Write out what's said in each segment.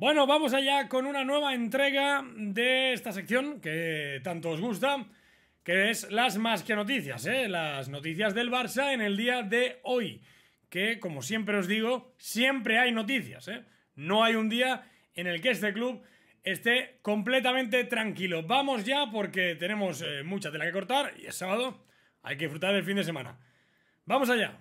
Bueno, vamos allá con una nueva entrega de esta sección que tanto os gusta, que es las más que noticias, ¿eh? las noticias del Barça en el día de hoy, que como siempre os digo, siempre hay noticias, ¿eh? no hay un día en el que este club esté completamente tranquilo. Vamos ya porque tenemos eh, mucha tela que cortar y es sábado, hay que disfrutar del fin de semana. Vamos allá.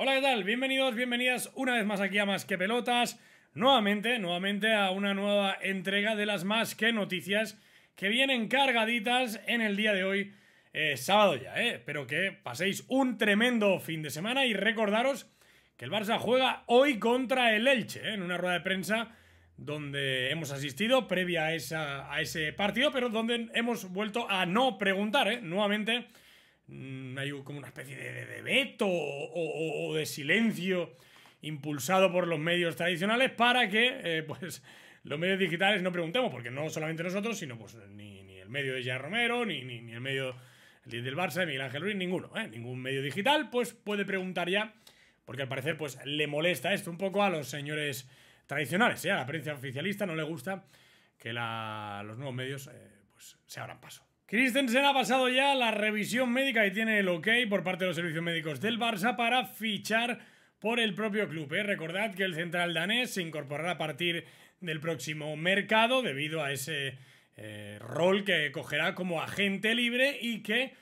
Hola, ¿qué tal? Bienvenidos, bienvenidas una vez más aquí a Más que Pelotas. Nuevamente, nuevamente a una nueva entrega de las Más que Noticias que vienen cargaditas en el día de hoy, eh, sábado ya, ¿eh? Espero que paséis un tremendo fin de semana y recordaros que el Barça juega hoy contra el Elche, ¿eh? en una rueda de prensa donde hemos asistido previa a, ese partido, pero donde hemos vuelto a no preguntar, ¿eh? nuevamente mm, hay como una especie de, veto o, de silencio impulsado por los medios tradicionales para que eh, pues, los medios digitales no preguntemos, porque no solamente nosotros, sino pues, ni, el medio de Jair Romero, ni, ni, el medio del Barça, de Miguel Ángel Ruiz, ninguno, ¿eh? ningún medio digital, pues puede preguntar ya porque al parecer pues le molesta esto un poco a los señores tradicionales, ¿eh? a la prensa oficialista no le gusta que los nuevos medios eh, pues, se abran paso. Christensen ha pasado ya la revisión médica y tiene el ok por parte de los servicios médicos del Barça para fichar por el propio club. ¿eh? Recordad que el central danés se incorporará a partir del próximo mercado debido a ese rol que cogerá como agente libre y que,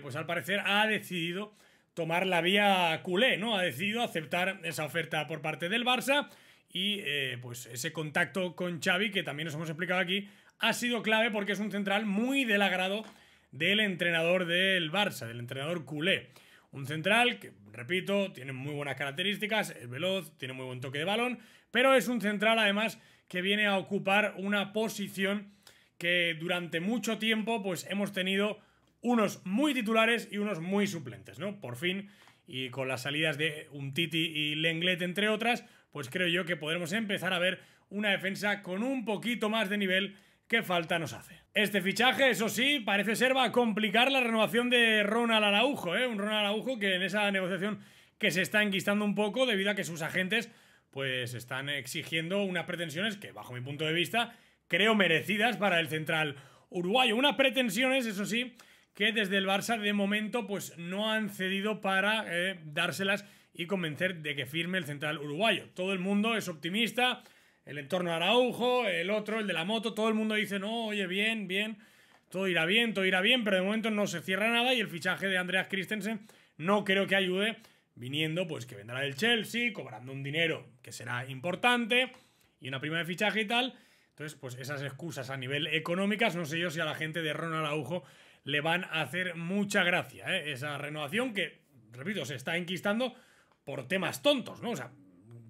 pues al parecer, ha decidido tomar la vía culé, ¿no? Ha decidido aceptar esa oferta por parte del Barça y eh, pues ese contacto con Xavi, que también os hemos explicado aquí, ha sido clave porque es un central muy del agrado del entrenador del Barça, del entrenador culé. Un central que, repito, tiene muy buenas características, es veloz, tiene muy buen toque de balón, pero es un central además que viene a ocupar una posición que durante mucho tiempo pues hemos tenido unos muy titulares y unos muy suplentes, ¿no? Por fin, y con las salidas de Untiti y Lenglet, entre otras, pues creo yo que podremos empezar a ver una defensa con un poquito más de nivel que falta nos hace. Este fichaje, eso sí, parece ser va a complicar la renovación de Ronald Araujo, ¿eh? Un Ronald Araujo que en esa negociación que se está enquistando un poco debido a que sus agentes pues están exigiendo unas pretensiones que bajo mi punto de vista creo merecidas para el central uruguayo. Unas pretensiones, eso sí, que desde el Barça de momento pues no han cedido para eh, dárselas y convencer de que firme el central uruguayo. Todo el mundo es optimista, el entorno Araujo, el otro, el de la moto, todo el mundo dice, no, oye, bien, bien, todo irá bien, todo irá bien, pero de momento no se cierra nada y el fichaje de Andreas Christensen no creo que ayude, viniendo pues que vendrá del Chelsea, cobrando un dinero que será importante y una prima de fichaje y tal. Entonces, pues esas excusas a nivel económicas, no sé yo si a la gente de Ronald Araujo le van a hacer mucha gracia. ¿eh? Esa renovación que, repito, se está enquistando por temas tontos, ¿no? O sea,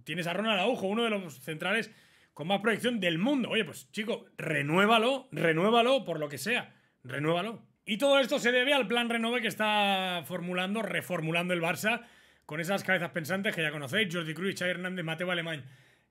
tienes a Ronald Araujo, uno de los centrales con más proyección del mundo. Oye, pues chico, renuévalo, renuévalo por lo que sea, renuévalo. Y todo esto se debe al plan renove que está formulando, reformulando el Barça con esas cabezas pensantes que ya conocéis, Jordi Cruyff, Xavi Hernández, Mateo Alemán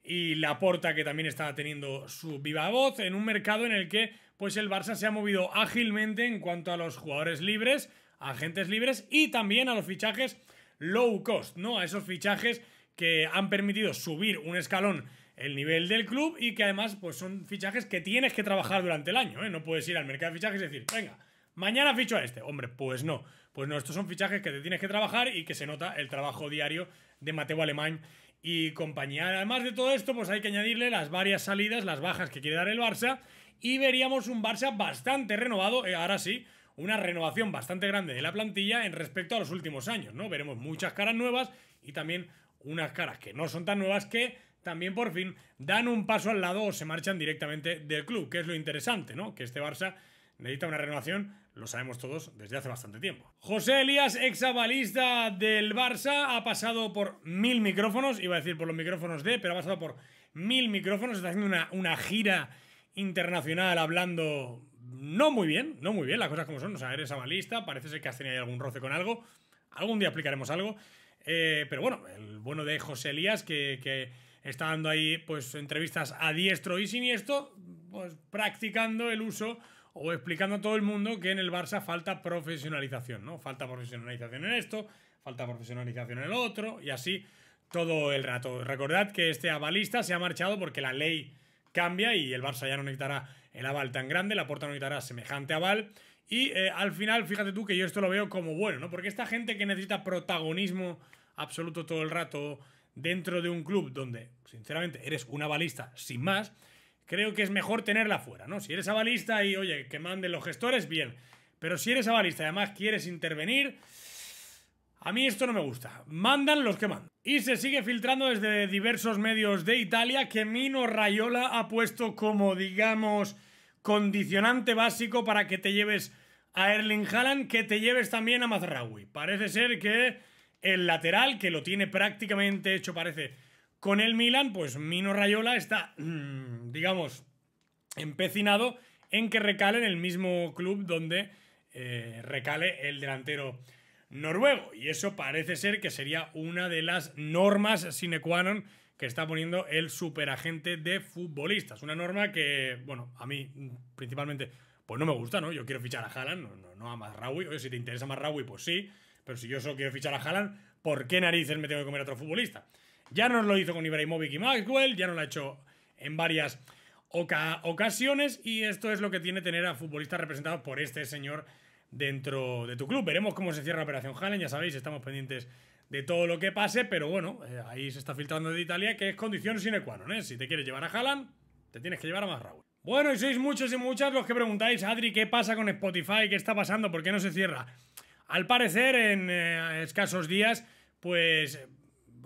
y la porta que también está teniendo su viva voz en un mercado en el que pues el Barça se ha movido ágilmente en cuanto a los jugadores libres, agentes libres y también a los fichajes low cost, ¿no? A esos fichajes que han permitido subir un escalón el nivel del club y que además pues son fichajes que tienes que trabajar durante el año, ¿eh? No puedes ir al mercado de fichajes y decir, venga, mañana ficho a este. Hombre, pues no. Pues no, estos son fichajes que te tienes que trabajar y que se nota el trabajo diario de Mateo Alemán y compañía. Además de todo esto, pues hay que añadirle las varias salidas, las bajas que quiere dar el Barça y veríamos un Barça bastante renovado, eh, ahora sí, una renovación bastante grande de la plantilla en respecto a los últimos años, ¿no? Veremos muchas caras nuevas y también unas caras que no son tan nuevas que también por fin dan un paso al lado o se marchan directamente del club, que es lo interesante, ¿no? Que este Barça necesita una renovación, lo sabemos todos desde hace bastante tiempo. José Elías, exabalista del Barça, ha pasado por mil micrófonos, iba a decir por los micrófonos de, pero ha pasado por mil micrófonos, está haciendo una, una gira internacional hablando no muy bien, no muy bien, las cosas como son, o sea, eres abalista, parece ser que has tenido ahí algún roce con algo, algún día aplicaremos algo, eh, pero bueno, el bueno de José Elías que, que está dando ahí pues entrevistas a diestro y siniestro, pues practicando el uso o explicando a todo el mundo que en el Barça falta profesionalización, ¿no? Falta profesionalización en esto, falta profesionalización en el otro y así todo el rato. Recordad que este avalista se ha marchado porque la ley cambia y el Barça ya no necesitará el aval tan grande, la puerta no necesitará semejante aval. Y eh, al final, fíjate tú que yo esto lo veo como bueno, ¿no? Porque esta gente que necesita protagonismo absoluto todo el rato dentro de un club donde, sinceramente, eres un avalista sin más, creo que es mejor tenerla fuera, ¿no? Si eres avalista y, oye, que manden los gestores, bien. Pero si eres avalista y además quieres intervenir, a mí esto no me gusta. Mandan los que mandan. Y se sigue filtrando desde diversos medios de Italia que Mino Rayola ha puesto como, digamos, condicionante básico para que te lleves a Erling Haaland, que te lleves también a Mazraoui. Parece ser que el lateral, que lo tiene prácticamente hecho, parece con el Milan, pues Mino Rayola está, mm, digamos, empecinado en que recale en el mismo club donde eh, recale el delantero noruego. Y eso parece ser que sería una de las normas sine qua non que está poniendo el superagente de futbolistas. Una norma que, bueno, a mí mm, principalmente, pues no me gusta, ¿no? Yo quiero fichar a Haaland, no, no, no a Masraoui. Oye, si te interesa más Masraoui, pues sí. Pero si yo solo quiero fichar a Haaland, ¿por qué narices me tengo que comer a otro futbolista? Ya nos lo hizo con Ibrahimovic y Maxwell, ya nos lo ha hecho en varias ocasiones y esto es lo que tiene tener a futbolistas representados por este señor dentro de tu club. Veremos cómo se cierra la operación Haaland, ya sabéis, estamos pendientes de todo lo que pase, pero bueno, eh, ahí se está filtrando de Italia que es condición sine qua non, ¿eh? Si te quieres llevar a Haaland, te tienes que llevar a más Raúl. Bueno, y sois muchos y muchas los que preguntáis, Adri, ¿qué pasa con Spotify? ¿Qué está pasando? ¿Por qué no se cierra? Al parecer, en eh, escasos días, pues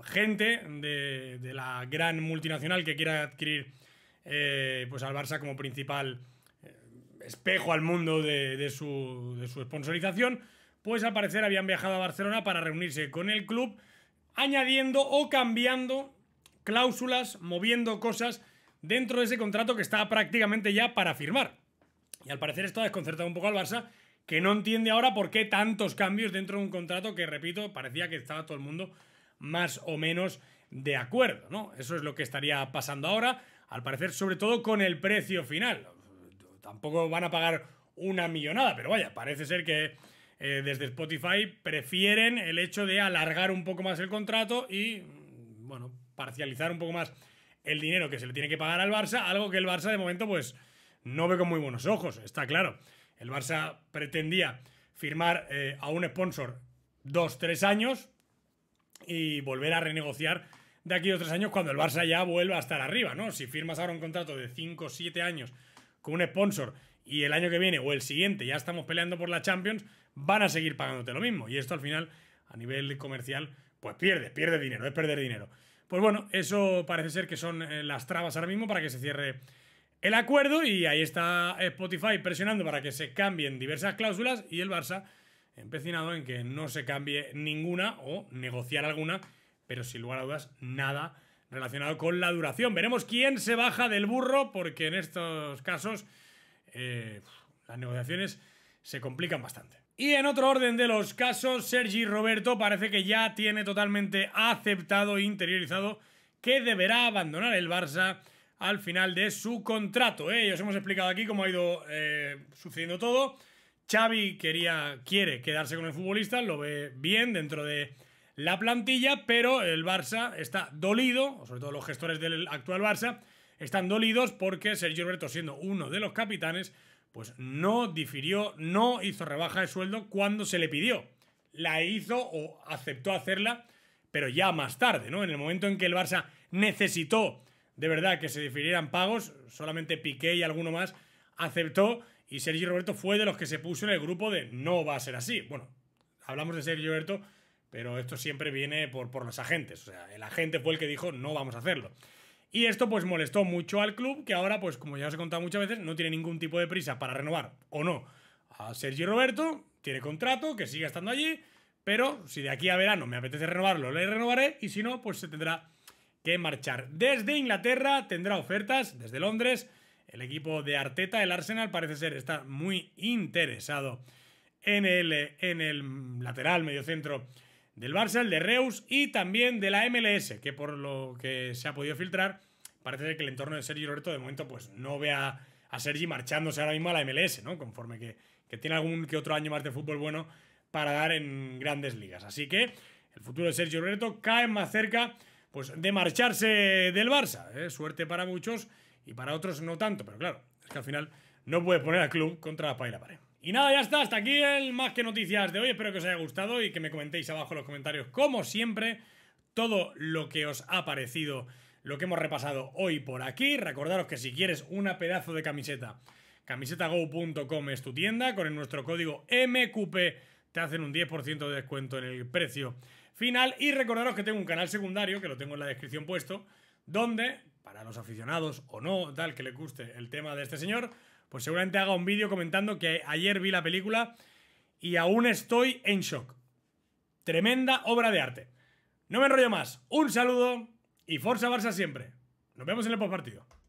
gente de, la gran multinacional que quiera adquirir eh, pues al Barça como principal eh, espejo al mundo de, de, su, de su sponsorización, pues al parecer habían viajado a Barcelona para reunirse con el club, añadiendo o cambiando cláusulas, moviendo cosas dentro de ese contrato que estaba prácticamente ya para firmar. Y al parecer esto ha desconcertado un poco al Barça, que no entiende ahora por qué tantos cambios dentro de un contrato que, repito, parecía que estaba todo el mundo más o menos de acuerdo, ¿no? Eso es lo que estaría pasando ahora, al parecer sobre todo con el precio final. Tampoco van a pagar una millonada, pero vaya, parece ser que eh, desde Spotify prefieren el hecho de alargar un poco más el contrato y, mm, bueno, parcializar un poco más el dinero que se le tiene que pagar al Barça, algo que el Barça de momento pues no ve con muy buenos ojos, está claro. El Barça pretendía firmar eh, a un sponsor dos, tres años, y volver a renegociar de aquí a tres años cuando el Barça ya vuelva a estar arriba, ¿no? Si firmas ahora un contrato de 5 o 7 años con un sponsor y el año que viene o el siguiente ya estamos peleando por la Champions, van a seguir pagándote lo mismo. Y esto al final, a nivel comercial, pues pierdes, pierdes dinero, es perder dinero. Pues bueno, eso parece ser que son eh, las trabas ahora mismo para que se cierre el acuerdo y ahí está Spotify presionando para que se cambien diversas cláusulas y el Barça empecinado en que no se cambie ninguna o negociar alguna, pero sin lugar a dudas nada relacionado con la duración. Veremos quién se baja del burro porque en estos casos eh, las negociaciones se complican bastante. Y en otro orden de los casos, Sergi Roberto parece que ya tiene totalmente aceptado e interiorizado que deberá abandonar el Barça al final de su contrato. ¿eh? os hemos explicado aquí cómo ha ido eh, sucediendo todo. Xavi quería, quiere quedarse con el futbolista, lo ve bien dentro de la plantilla, pero el Barça está dolido, sobre todo los gestores del actual Barça, están dolidos porque Sergio Roberto, siendo uno de los capitanes, pues no difirió, no hizo rebaja de sueldo cuando se le pidió. La hizo o aceptó hacerla, pero ya más tarde, ¿no? En el momento en que el Barça necesitó de verdad que se difirieran pagos, solamente Piqué y alguno más aceptó y Sergio Roberto fue de los que se puso en el grupo de no va a ser así. Bueno, hablamos de Sergio Roberto, pero esto siempre viene por, por los agentes. O sea, el agente fue el que dijo no vamos a hacerlo. Y esto pues molestó mucho al club, que ahora pues como ya os he contado muchas veces, no tiene ningún tipo de prisa para renovar o no a Sergio Roberto, tiene contrato, que siga estando allí, pero si de aquí a verano me apetece renovarlo, le renovaré y si no, pues se tendrá que marchar. Desde Inglaterra tendrá ofertas, desde Londres, el equipo de Arteta, el Arsenal, parece ser, está muy interesado en el, en el lateral del Barça, el de Reus y también de la MLS, que por lo que se ha podido filtrar, parece ser que el entorno de Sergio Roberto de momento pues no ve a, Sergi marchándose ahora mismo a la MLS, ¿no? Conforme que, tiene algún que otro año más de fútbol bueno para dar en grandes ligas. Así que el futuro de Sergio Roberto cae más cerca pues, de marcharse del Barça. ¿eh? Suerte para muchos y para otros no tanto, pero claro, es que al final no puedes poner al club contra la pared y Y nada, ya está, hasta aquí el Más que Noticias de hoy. Espero que os haya gustado y que me comentéis abajo en los comentarios, como siempre, todo lo que os ha parecido lo que hemos repasado hoy por aquí. Recordaros que si quieres una pedazo de camiseta, camisetago.com es tu tienda. Con nuestro código MQP te hacen un 10% de descuento en el precio final. Y recordaros que tengo un canal secundario, que lo tengo en la descripción puesto, donde para los aficionados o no, tal, que le guste el tema de este señor, pues seguramente haga un vídeo comentando que ayer vi la película y aún estoy en shock. Tremenda obra de arte. No me enrollo más. Un saludo y Forza Barça siempre. Nos vemos en el postpartido.